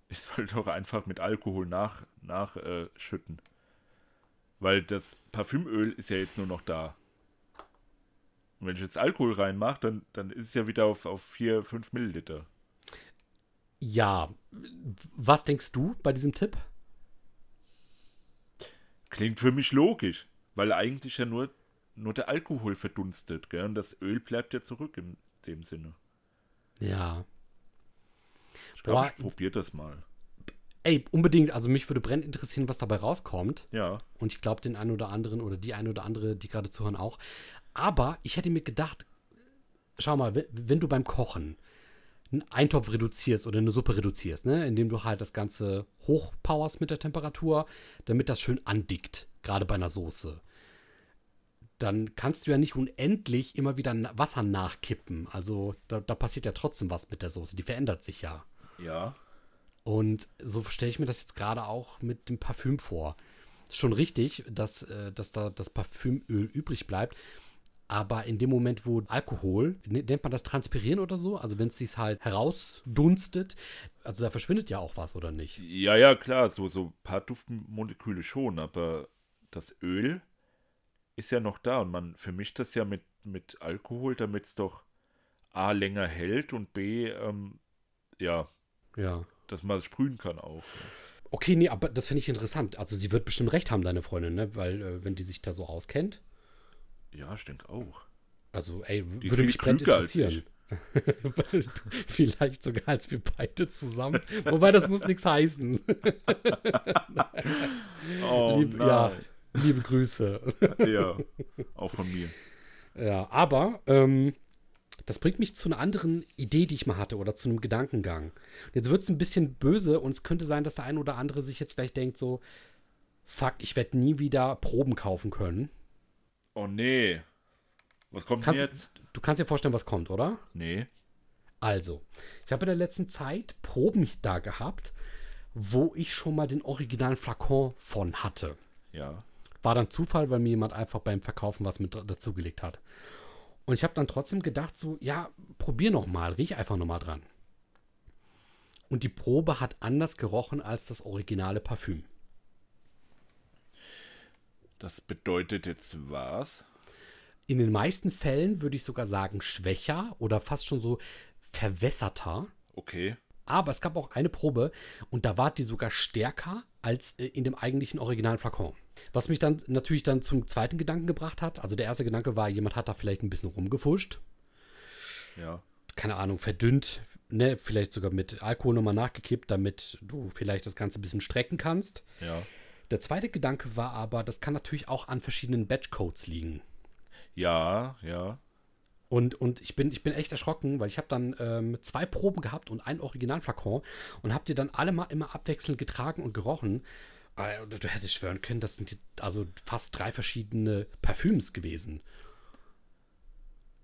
ich soll doch einfach mit Alkohol nachschütten. Nach, äh, Weil das Parfümöl ist ja jetzt nur noch da. Und wenn ich jetzt Alkohol reinmache, dann, dann ist es ja wieder auf, auf 4, 5 Milliliter. Ja, was denkst du bei diesem Tipp? Klingt für mich logisch, weil eigentlich ja nur, nur der Alkohol verdunstet, gell? Und das Öl bleibt ja zurück in dem Sinne. Ja. Ich glaube, ich probiere das mal. Ey, unbedingt. Also mich würde brennend interessieren, was dabei rauskommt. Ja. Und ich glaube, den einen oder anderen oder die einen oder andere, die gerade zuhören, auch. Aber ich hätte mir gedacht, schau mal, wenn du beim Kochen, einen Eintopf reduzierst oder eine Suppe reduzierst, ne? indem du halt das Ganze hochpowerst mit der Temperatur, damit das schön andickt, gerade bei einer Soße. Dann kannst du ja nicht unendlich immer wieder Wasser nachkippen. Also da, da passiert ja trotzdem was mit der Soße, die verändert sich ja. Ja. Und so stelle ich mir das jetzt gerade auch mit dem Parfüm vor. Ist schon richtig, dass, äh, dass da das Parfümöl übrig bleibt. Aber in dem Moment, wo Alkohol, ne, nennt man das Transpirieren oder so, also wenn es sich halt herausdunstet, also da verschwindet ja auch was, oder nicht? Ja, ja, klar, so, so ein paar Duftmoleküle schon, aber das Öl ist ja noch da und man vermischt das ja mit, mit Alkohol, damit es doch A länger hält und B, ähm, ja, ja, dass man es sprühen kann auch. Ne? Okay, nee, aber das finde ich interessant. Also sie wird bestimmt recht haben, deine Freundin, ne? Weil, äh, wenn die sich da so auskennt. Ja, ich denke auch. Also, ey, die würde mich brennend interessieren. Vielleicht sogar als wir beide zusammen. Wobei, das muss nichts heißen. oh, Lieb, nein. Ja, liebe Grüße. ja, auch von mir. Ja, aber ähm, das bringt mich zu einer anderen Idee, die ich mal hatte oder zu einem Gedankengang. Jetzt wird es ein bisschen böse und es könnte sein, dass der eine oder andere sich jetzt gleich denkt so, fuck, ich werde nie wieder Proben kaufen können Oh nee. Was kommt kannst, jetzt? Du kannst dir vorstellen, was kommt, oder? Nee. Also, ich habe in der letzten Zeit Proben da gehabt, wo ich schon mal den originalen Flakon von hatte. Ja. War dann Zufall, weil mir jemand einfach beim Verkaufen was mit dazugelegt hat. Und ich habe dann trotzdem gedacht, so, ja, probier noch mal, riech einfach noch mal dran. Und die Probe hat anders gerochen als das originale Parfüm. Das bedeutet jetzt was? In den meisten Fällen würde ich sogar sagen schwächer oder fast schon so verwässerter. Okay. Aber es gab auch eine Probe und da war die sogar stärker als äh, in dem eigentlichen originalen Flakon. Was mich dann natürlich dann zum zweiten Gedanken gebracht hat. Also der erste Gedanke war, jemand hat da vielleicht ein bisschen rumgefuscht. Ja. Keine Ahnung, verdünnt, ne? Vielleicht sogar mit Alkohol nochmal nachgekippt, damit du vielleicht das Ganze ein bisschen strecken kannst. Ja. Der zweite Gedanke war aber, das kann natürlich auch an verschiedenen Batchcodes liegen. Ja, ja. Und, und ich, bin, ich bin echt erschrocken, weil ich habe dann ähm, zwei Proben gehabt und einen Originalflakon und habe die dann alle mal immer abwechselnd getragen und gerochen. Äh, du hättest schwören können, das sind die, also fast drei verschiedene Parfüms gewesen.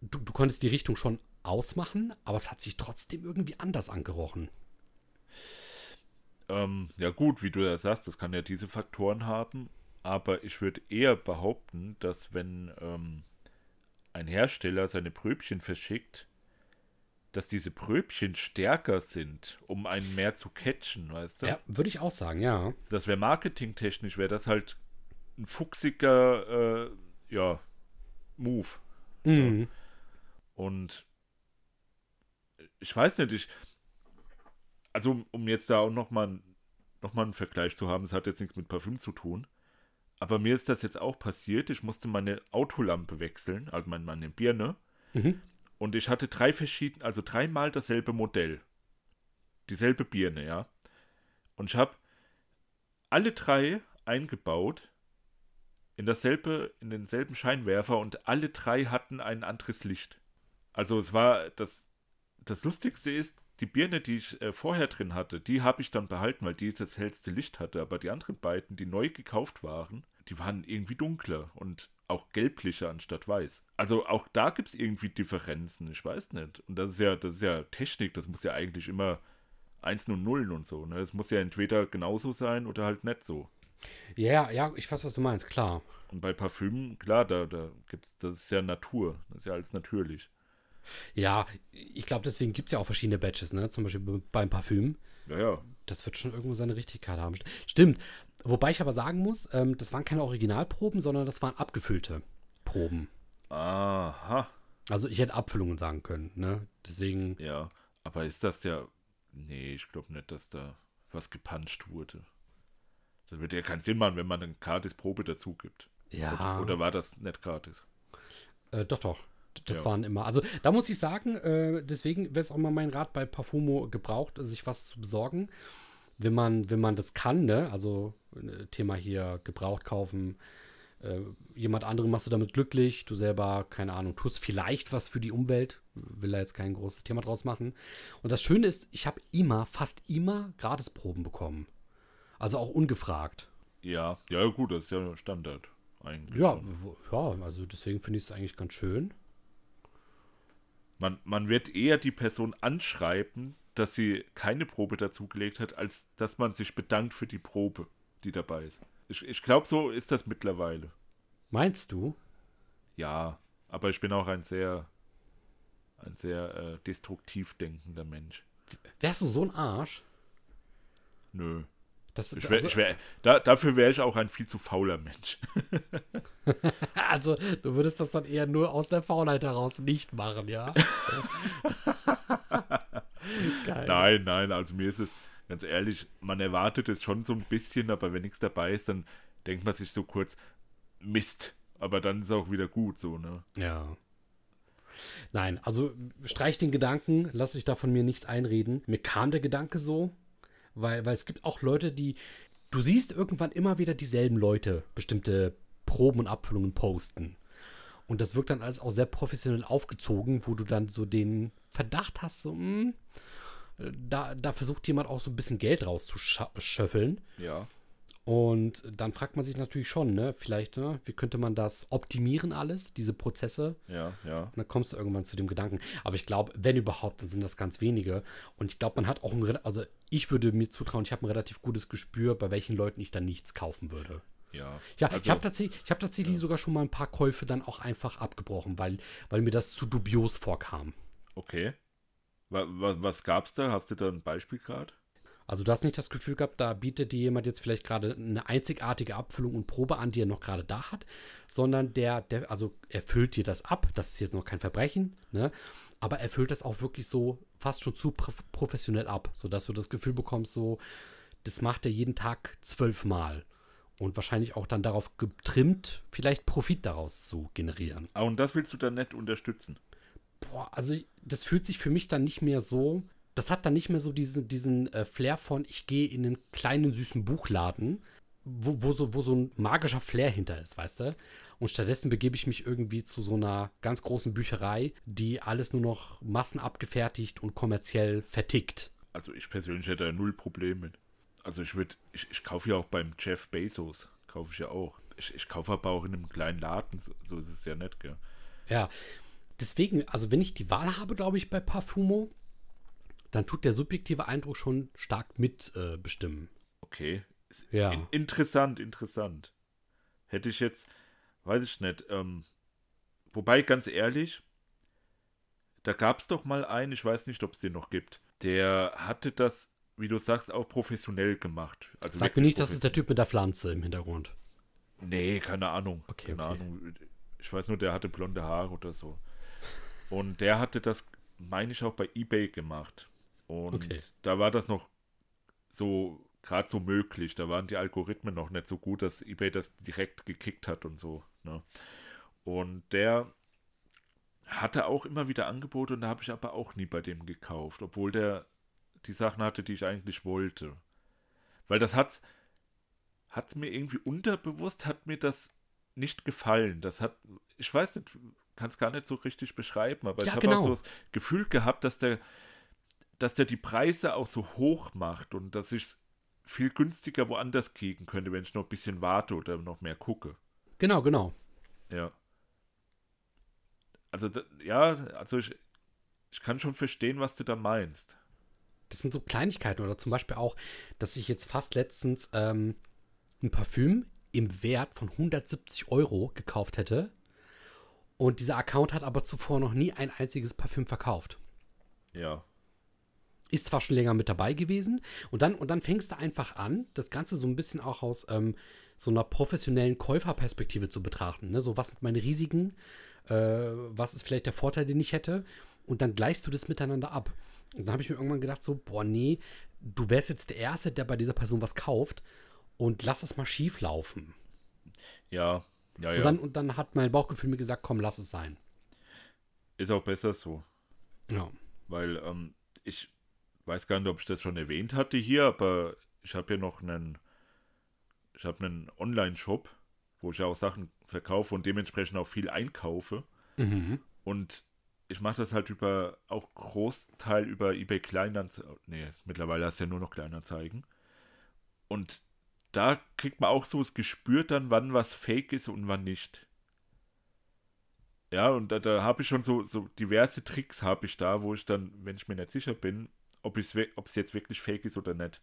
Du, du konntest die Richtung schon ausmachen, aber es hat sich trotzdem irgendwie anders angerochen. Ja. Ähm, ja gut, wie du ja sagst, das kann ja diese Faktoren haben, aber ich würde eher behaupten, dass wenn ähm, ein Hersteller seine Pröbchen verschickt, dass diese Pröbchen stärker sind, um einen mehr zu catchen, weißt du? Ja, würde ich auch sagen, ja. Das wäre marketingtechnisch, wäre das halt ein fuchsiger, äh, ja, Move. Mhm. Ja. Und ich weiß nicht, ich, also um jetzt da auch nochmal noch mal einen Vergleich zu haben, es hat jetzt nichts mit Parfüm zu tun, aber mir ist das jetzt auch passiert, ich musste meine Autolampe wechseln, also meine, meine Birne, mhm. und ich hatte drei verschiedene, also dreimal dasselbe Modell, dieselbe Birne, ja, und ich habe alle drei eingebaut in dasselbe, in denselben Scheinwerfer und alle drei hatten ein anderes Licht. Also es war das, das Lustigste ist, die Birne, die ich äh, vorher drin hatte, die habe ich dann behalten, weil die das hellste Licht hatte. Aber die anderen beiden, die neu gekauft waren, die waren irgendwie dunkler und auch gelblicher anstatt weiß. Also auch da gibt es irgendwie Differenzen, ich weiß nicht. Und das ist ja, das ist ja Technik, das muss ja eigentlich immer 1 und 0 und so. Ne? Es ne? muss ja entweder genauso sein oder halt nicht so. Ja, ja, ich weiß, was du meinst, klar. Und bei Parfümen, klar, da, da gibt's, das ist ja Natur, das ist ja alles natürlich. Ja, ich glaube, deswegen gibt es ja auch verschiedene Badges, ne? Zum Beispiel beim Parfüm. Ja, ja. Das wird schon irgendwo seine Richtigkeit haben. Stimmt. Wobei ich aber sagen muss, ähm, das waren keine Originalproben, sondern das waren abgefüllte Proben. Aha. Also ich hätte Abfüllungen sagen können, ne? Deswegen. Ja, aber ist das ja. Nee, ich glaube nicht, dass da was gepanscht wurde. Das würde ja keinen Sinn machen, wenn man eine Gratis-Probe dazu gibt. Ja. Oder, oder war das nicht gratis? Äh, doch, doch das ja. waren immer. Also da muss ich sagen, äh, deswegen wäre es auch mal mein Rat bei Parfumo gebraucht, sich was zu besorgen. Wenn man, wenn man das kann, ne? Also ne, Thema hier gebraucht kaufen. Äh, jemand anderen machst du damit glücklich, du selber, keine Ahnung, tust vielleicht was für die Umwelt, will da jetzt kein großes Thema draus machen. Und das Schöne ist, ich habe immer, fast immer Gratisproben bekommen. Also auch ungefragt. Ja, ja gut, das ist ja Standard eigentlich. Ja, ja also deswegen finde ich es eigentlich ganz schön. Man, man wird eher die Person anschreiben, dass sie keine Probe dazugelegt hat, als dass man sich bedankt für die Probe, die dabei ist. Ich, ich glaube, so ist das mittlerweile. Meinst du? Ja, aber ich bin auch ein sehr, ein sehr äh, destruktiv denkender Mensch. Wärst du so ein Arsch? Nö. Das, ich wär, also, ich wär, da, dafür wäre ich auch ein viel zu fauler Mensch. also, du würdest das dann eher nur aus der Faulheit heraus nicht machen, ja? nein, nein, also mir ist es, ganz ehrlich, man erwartet es schon so ein bisschen, aber wenn nichts dabei ist, dann denkt man sich so kurz, Mist, aber dann ist es auch wieder gut, so, ne? Ja. Nein, also streich den Gedanken, lass dich da von mir nichts einreden. Mir kam der Gedanke so, weil, weil es gibt auch Leute, die. Du siehst irgendwann immer wieder dieselben Leute bestimmte Proben und Abfüllungen posten. Und das wirkt dann alles auch sehr professionell aufgezogen, wo du dann so den Verdacht hast, so, mh, hm, äh, da, da versucht jemand auch so ein bisschen Geld rauszuschöffeln. Ja. Und dann fragt man sich natürlich schon, ne, vielleicht, ne, wie könnte man das optimieren alles, diese Prozesse? Ja, ja. Und dann kommst du irgendwann zu dem Gedanken. Aber ich glaube, wenn überhaupt, dann sind das ganz wenige. Und ich glaube, man hat auch ein, also ich würde mir zutrauen, ich habe ein relativ gutes Gespür, bei welchen Leuten ich dann nichts kaufen würde. Ja. Ja, also, ich habe tatsächlich, ich hab tatsächlich ja. sogar schon mal ein paar Käufe dann auch einfach abgebrochen, weil, weil mir das zu dubios vorkam. Okay. Was, was, was gab's da? Hast du da ein Beispiel gerade? Also du hast nicht das Gefühl gehabt, da bietet dir jemand jetzt vielleicht gerade eine einzigartige Abfüllung und Probe an, die er noch gerade da hat, sondern der, der, also erfüllt dir das ab. Das ist jetzt noch kein Verbrechen, ne? Aber erfüllt das auch wirklich so fast schon zu professionell ab, sodass du das Gefühl bekommst, so, das macht er jeden Tag zwölfmal. Und wahrscheinlich auch dann darauf getrimmt, vielleicht Profit daraus zu generieren. Ah, und das willst du dann nett unterstützen? Boah, also das fühlt sich für mich dann nicht mehr so das hat dann nicht mehr so diesen, diesen äh, Flair von, ich gehe in einen kleinen süßen Buchladen, wo, wo, so, wo so ein magischer Flair hinter ist, weißt du? Und stattdessen begebe ich mich irgendwie zu so einer ganz großen Bücherei, die alles nur noch massenabgefertigt und kommerziell vertickt. Also ich persönlich hätte da null Probleme mit. Also ich würde, ich, ich kaufe ja auch beim Jeff Bezos, kaufe ich ja auch. Ich, ich kaufe aber auch in einem kleinen Laden, so, so ist es ja nett, gell? Ja. Deswegen, also wenn ich die Wahl habe, glaube ich, bei Parfumo, dann tut der subjektive Eindruck schon stark mitbestimmen. Äh, okay. Ja. In interessant, interessant. Hätte ich jetzt, weiß ich nicht. Ähm, wobei, ganz ehrlich, da gab es doch mal einen, ich weiß nicht, ob es den noch gibt, der hatte das, wie du sagst, auch professionell gemacht. Also Sag mir nicht, das ist der Typ mit der Pflanze im Hintergrund. Nee, keine Ahnung. Okay, keine okay. Ahnung. Ich weiß nur, der hatte blonde Haare oder so. Und der hatte das, meine ich, auch bei eBay gemacht. Und okay. da war das noch so, gerade so möglich. Da waren die Algorithmen noch nicht so gut, dass eBay das direkt gekickt hat und so. Ne? Und der hatte auch immer wieder Angebote und da habe ich aber auch nie bei dem gekauft, obwohl der die Sachen hatte, die ich eigentlich wollte. Weil das hat hat mir irgendwie unterbewusst hat mir das nicht gefallen. Das hat ich weiß nicht, kann es gar nicht so richtig beschreiben, aber ja, ich habe genau. auch so das Gefühl gehabt, dass der dass der die Preise auch so hoch macht und dass ich es viel günstiger woanders kriegen könnte, wenn ich noch ein bisschen warte oder noch mehr gucke. Genau, genau. Ja. Also, ja, also ich, ich kann schon verstehen, was du da meinst. Das sind so Kleinigkeiten oder zum Beispiel auch, dass ich jetzt fast letztens ähm, ein Parfüm im Wert von 170 Euro gekauft hätte. Und dieser Account hat aber zuvor noch nie ein einziges Parfüm verkauft. Ja ist zwar schon länger mit dabei gewesen und dann, und dann fängst du einfach an, das Ganze so ein bisschen auch aus ähm, so einer professionellen Käuferperspektive zu betrachten. Ne? So, was sind meine Risiken? Äh, was ist vielleicht der Vorteil, den ich hätte? Und dann gleichst du das miteinander ab. Und dann habe ich mir irgendwann gedacht, so, boah, nee, du wärst jetzt der Erste, der bei dieser Person was kauft und lass es mal schief laufen. Ja, ja, ja. Und dann, und dann hat mein Bauchgefühl mir gesagt, komm, lass es sein. Ist auch besser so. Ja. Weil ähm, ich weiß gar nicht, ob ich das schon erwähnt hatte hier, aber ich habe hier noch einen, ich habe einen Online-Shop, wo ich ja auch Sachen verkaufe und dementsprechend auch viel einkaufe. Mhm. Und ich mache das halt über, auch Großteil über eBay Kleinanzeigen. Nee, mittlerweile hast du ja nur noch Kleinanzeigen. Und da kriegt man auch so das Gespür dann, wann was fake ist und wann nicht. Ja, und da, da habe ich schon so, so diverse Tricks habe ich da, wo ich dann, wenn ich mir nicht sicher bin, ob es jetzt wirklich fake ist oder nicht.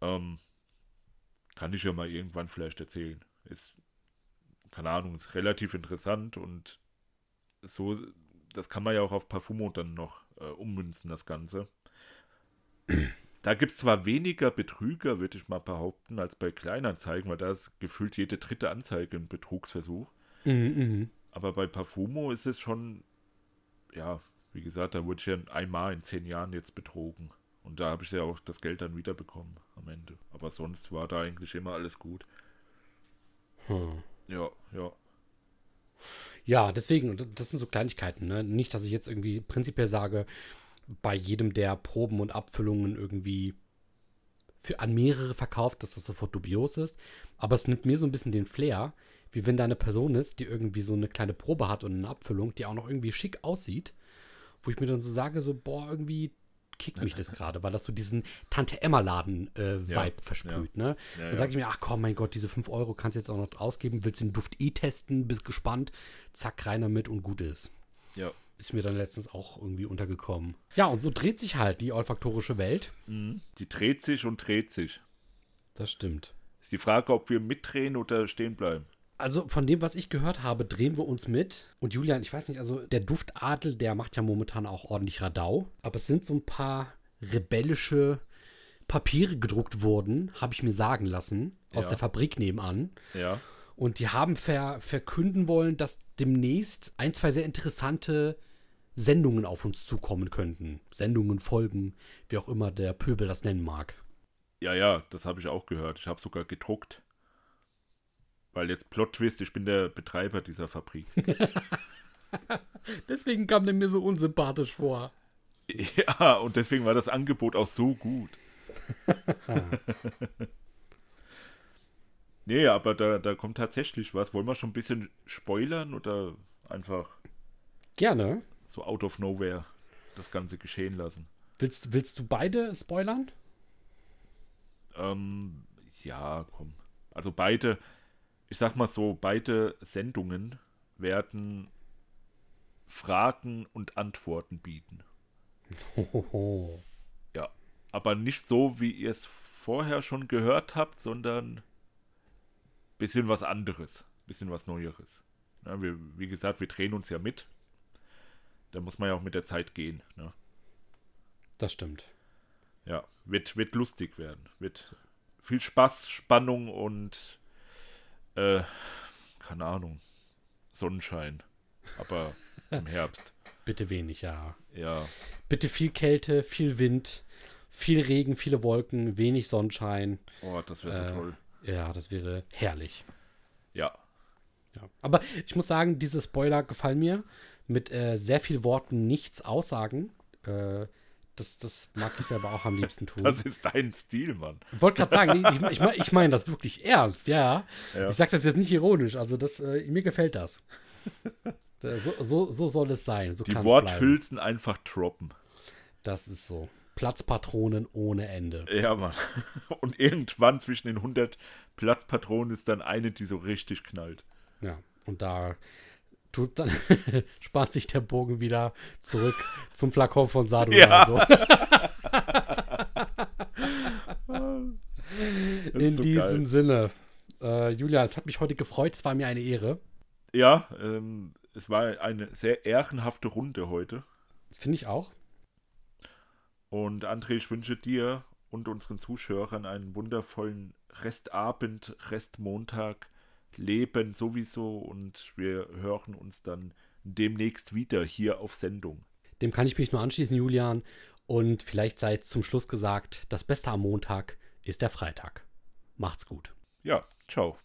Ähm, kann ich ja mal irgendwann vielleicht erzählen. Ist, keine Ahnung, ist relativ interessant und so, das kann man ja auch auf Parfumo dann noch äh, ummünzen, das Ganze. Da gibt es zwar weniger Betrüger, würde ich mal behaupten, als bei Kleinanzeigen, weil da ist gefühlt jede dritte Anzeige ein Betrugsversuch. Mhm, mh. Aber bei Parfumo ist es schon, ja, wie gesagt, da wurde ich ja einmal in zehn Jahren jetzt betrogen. Und da habe ich ja auch das Geld dann wiederbekommen am Ende. Aber sonst war da eigentlich immer alles gut. Hm. Ja, ja. Ja, deswegen, das sind so Kleinigkeiten, ne? Nicht, dass ich jetzt irgendwie prinzipiell sage, bei jedem der Proben und Abfüllungen irgendwie für an mehrere verkauft, dass das sofort dubios ist. Aber es nimmt mir so ein bisschen den Flair, wie wenn da eine Person ist, die irgendwie so eine kleine Probe hat und eine Abfüllung, die auch noch irgendwie schick aussieht wo ich mir dann so sage, so, boah, irgendwie kickt mich das gerade, weil das so diesen Tante-Emma-Laden-Vibe äh, ja, versprüht. Ja. Ne? Ja, dann sage ich mir, ach komm, mein Gott, diese 5 Euro kannst du jetzt auch noch ausgeben, willst den Duft eh testen, bist gespannt, zack, rein damit und gut ist. Ja. Ist mir dann letztens auch irgendwie untergekommen. Ja, und so dreht sich halt die olfaktorische Welt. Mhm. Die dreht sich und dreht sich. Das stimmt. Ist die Frage, ob wir mitdrehen oder stehen bleiben. Also von dem, was ich gehört habe, drehen wir uns mit. Und Julian, ich weiß nicht, also der Duftadel, der macht ja momentan auch ordentlich Radau. Aber es sind so ein paar rebellische Papiere gedruckt worden, habe ich mir sagen lassen, aus ja. der Fabrik nebenan. Ja. Und die haben ver verkünden wollen, dass demnächst ein, zwei sehr interessante Sendungen auf uns zukommen könnten. Sendungen, Folgen, wie auch immer der Pöbel das nennen mag. Ja, ja, das habe ich auch gehört. Ich habe sogar gedruckt. Weil jetzt Plot-Twist, ich bin der Betreiber dieser Fabrik. deswegen kam der mir so unsympathisch vor. Ja, und deswegen war das Angebot auch so gut. nee, aber da, da kommt tatsächlich was. Wollen wir schon ein bisschen spoilern oder einfach. Gerne. So out of nowhere das Ganze geschehen lassen. Willst, willst du beide spoilern? Ähm, ja, komm. Also beide ich sag mal so, beide Sendungen werden Fragen und Antworten bieten. Hohoho. Ja, aber nicht so, wie ihr es vorher schon gehört habt, sondern bisschen was anderes, bisschen was Neueres. Ja, wir, wie gesagt, wir drehen uns ja mit. Da muss man ja auch mit der Zeit gehen. Ne? Das stimmt. Ja, wird, wird lustig werden. Wird viel Spaß, Spannung und äh, keine Ahnung. Sonnenschein. Aber im Herbst. Bitte wenig, ja. Ja. Bitte viel Kälte, viel Wind, viel Regen, viele Wolken, wenig Sonnenschein. Oh, das wäre so äh, toll. Ja, das wäre herrlich. Ja. ja. Aber ich muss sagen, diese Spoiler gefallen mir. Mit äh, sehr viel Worten nichts aussagen. Äh, das, das mag ich selber auch am liebsten tun. Das ist dein Stil, Mann. Ich wollte gerade sagen, ich, ich, ich meine das wirklich ernst, ja. ja. Ich sage das jetzt nicht ironisch, also das, äh, mir gefällt das. Äh, so, so, so, soll es sein. So Die Worthülsen bleiben. einfach droppen. Das ist so. Platzpatronen ohne Ende. Ja, Mann. Und irgendwann zwischen den 100 Platzpatronen ist dann eine, die so richtig knallt. Ja, und da tut, dann spannt sich der Bogen wieder zurück zum Flakon von Sadu ja. so. In so diesem geil. Sinne, äh, Julia, es hat mich heute gefreut, es war mir eine Ehre. Ja, ähm, es war eine sehr ehrenhafte Runde heute. Finde ich auch. Und André, ich wünsche dir und unseren Zuschauern einen wundervollen Restabend, Restmontag Leben sowieso und wir hören uns dann demnächst wieder hier auf Sendung. Dem kann ich mich nur anschließen, Julian. Und vielleicht sei zum Schluss gesagt, das Beste am Montag ist der Freitag. Macht's gut. Ja, ciao.